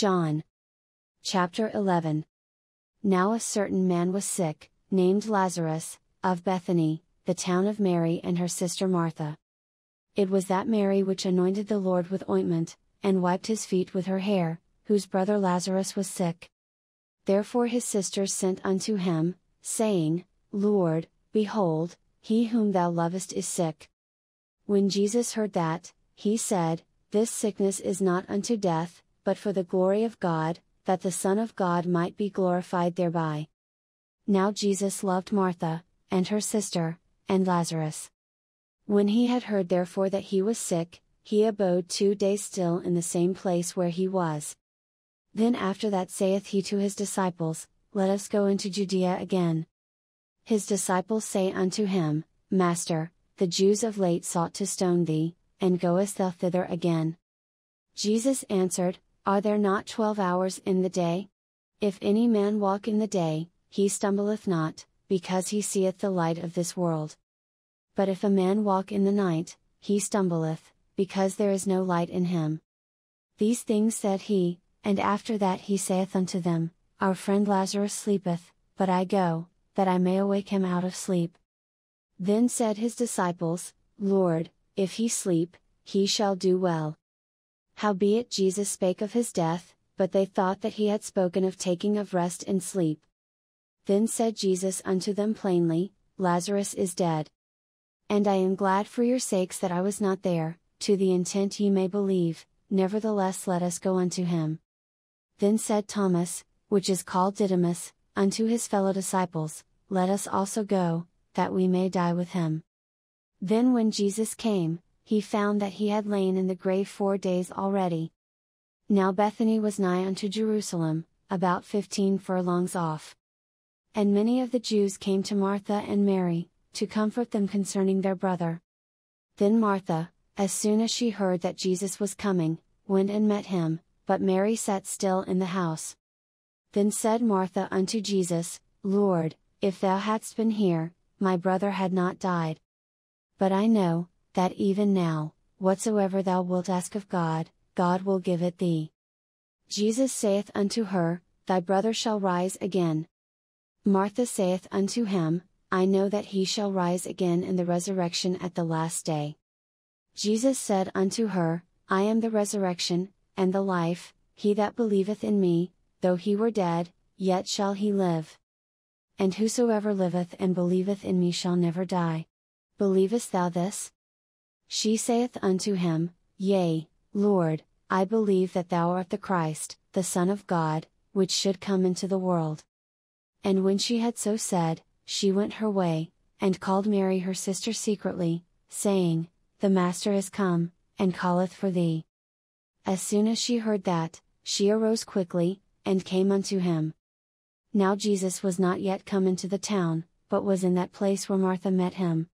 John. Chapter 11 Now a certain man was sick, named Lazarus, of Bethany, the town of Mary and her sister Martha. It was that Mary which anointed the Lord with ointment, and wiped his feet with her hair, whose brother Lazarus was sick. Therefore his sisters sent unto him, saying, Lord, behold, he whom thou lovest is sick. When Jesus heard that, he said, This sickness is not unto death, but for the glory of God, that the Son of God might be glorified thereby. Now Jesus loved Martha, and her sister, and Lazarus. When he had heard therefore that he was sick, he abode two days still in the same place where he was. Then after that saith he to his disciples, Let us go into Judea again. His disciples say unto him, Master, the Jews of late sought to stone thee, and goest thou thither again? Jesus answered, are there not twelve hours in the day? If any man walk in the day, he stumbleth not, because he seeth the light of this world. But if a man walk in the night, he stumbleth, because there is no light in him. These things said he, and after that he saith unto them, Our friend Lazarus sleepeth, but I go, that I may awake him out of sleep. Then said his disciples, Lord, if he sleep, he shall do well. Howbeit Jesus spake of his death, but they thought that he had spoken of taking of rest and sleep. Then said Jesus unto them plainly, Lazarus is dead. And I am glad for your sakes that I was not there, to the intent ye may believe, nevertheless let us go unto him. Then said Thomas, which is called Didymus, unto his fellow disciples, Let us also go, that we may die with him. Then when Jesus came, he found that he had lain in the grave four days already. Now Bethany was nigh unto Jerusalem, about fifteen furlongs off. And many of the Jews came to Martha and Mary, to comfort them concerning their brother. Then Martha, as soon as she heard that Jesus was coming, went and met him, but Mary sat still in the house. Then said Martha unto Jesus, Lord, if thou hadst been here, my brother had not died. But I know, that even now, whatsoever thou wilt ask of God, God will give it thee. Jesus saith unto her, Thy brother shall rise again. Martha saith unto him, I know that he shall rise again in the resurrection at the last day. Jesus said unto her, I am the resurrection, and the life, he that believeth in me, though he were dead, yet shall he live. And whosoever liveth and believeth in me shall never die. Believest thou this? She saith unto him, Yea, Lord, I believe that thou art the Christ, the Son of God, which should come into the world. And when she had so said, she went her way, and called Mary her sister secretly, saying, The Master is come, and calleth for thee. As soon as she heard that, she arose quickly, and came unto him. Now Jesus was not yet come into the town, but was in that place where Martha met him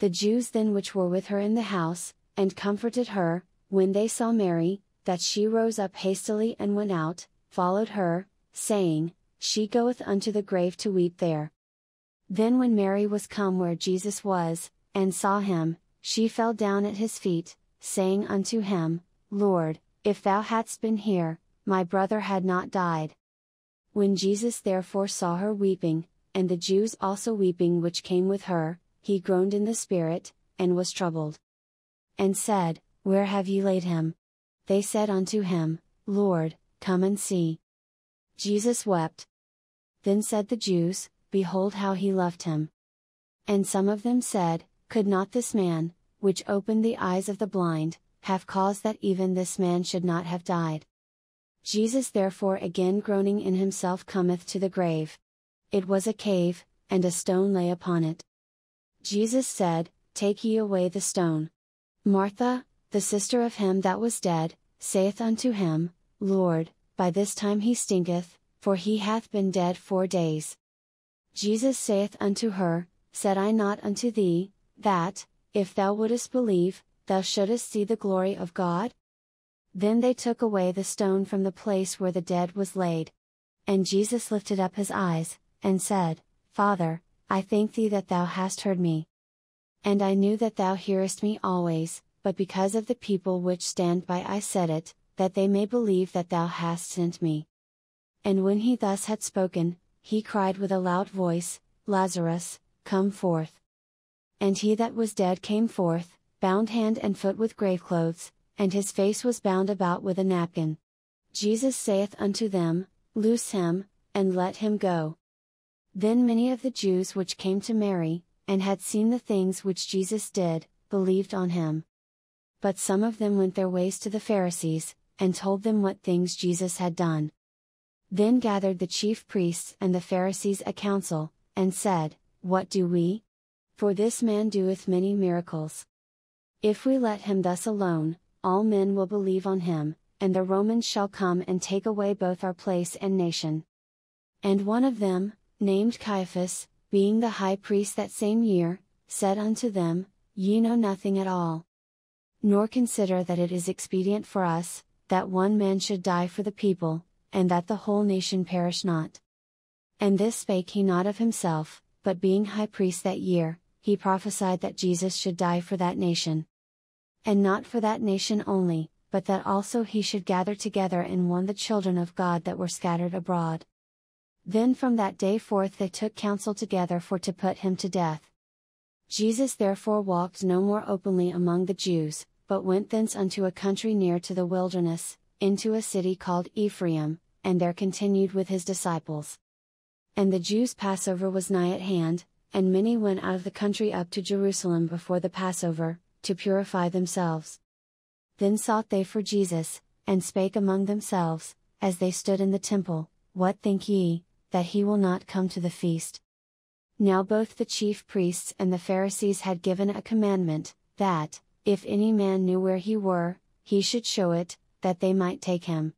the Jews then which were with her in the house, and comforted her, when they saw Mary, that she rose up hastily and went out, followed her, saying, She goeth unto the grave to weep there. Then when Mary was come where Jesus was, and saw him, she fell down at his feet, saying unto him, Lord, if thou hadst been here, my brother had not died. When Jesus therefore saw her weeping, and the Jews also weeping which came with her, he groaned in the spirit, and was troubled. And said, Where have ye laid him? They said unto him, Lord, come and see. Jesus wept. Then said the Jews, Behold how he loved him. And some of them said, Could not this man, which opened the eyes of the blind, have caused that even this man should not have died? Jesus therefore again groaning in himself cometh to the grave. It was a cave, and a stone lay upon it. Jesus said, Take ye away the stone. Martha, the sister of him that was dead, saith unto him, Lord, by this time he stinketh, for he hath been dead four days. Jesus saith unto her, Said I not unto thee, that, if thou wouldest believe, thou shouldest see the glory of God? Then they took away the stone from the place where the dead was laid. And Jesus lifted up his eyes, and said, Father, I thank thee that thou hast heard me. And I knew that thou hearest me always, but because of the people which stand by I said it, that they may believe that thou hast sent me. And when he thus had spoken, he cried with a loud voice, Lazarus, come forth. And he that was dead came forth, bound hand and foot with graveclothes, and his face was bound about with a napkin. Jesus saith unto them, Loose him, and let him go. Then many of the Jews which came to Mary, and had seen the things which Jesus did, believed on him. But some of them went their ways to the Pharisees, and told them what things Jesus had done. Then gathered the chief priests and the Pharisees a council, and said, What do we? For this man doeth many miracles. If we let him thus alone, all men will believe on him, and the Romans shall come and take away both our place and nation. And one of them, named Caiaphas, being the high priest that same year, said unto them, Ye know nothing at all. Nor consider that it is expedient for us, that one man should die for the people, and that the whole nation perish not. And this spake he not of himself, but being high priest that year, he prophesied that Jesus should die for that nation. And not for that nation only, but that also he should gather together in one the children of God that were scattered abroad. Then from that day forth they took counsel together for to put him to death. Jesus therefore walked no more openly among the Jews, but went thence unto a country near to the wilderness, into a city called Ephraim, and there continued with his disciples. And the Jews' Passover was nigh at hand, and many went out of the country up to Jerusalem before the Passover, to purify themselves. Then sought they for Jesus, and spake among themselves, as they stood in the temple, What think ye, that he will not come to the feast. Now both the chief priests and the Pharisees had given a commandment, that, if any man knew where he were, he should show it, that they might take him.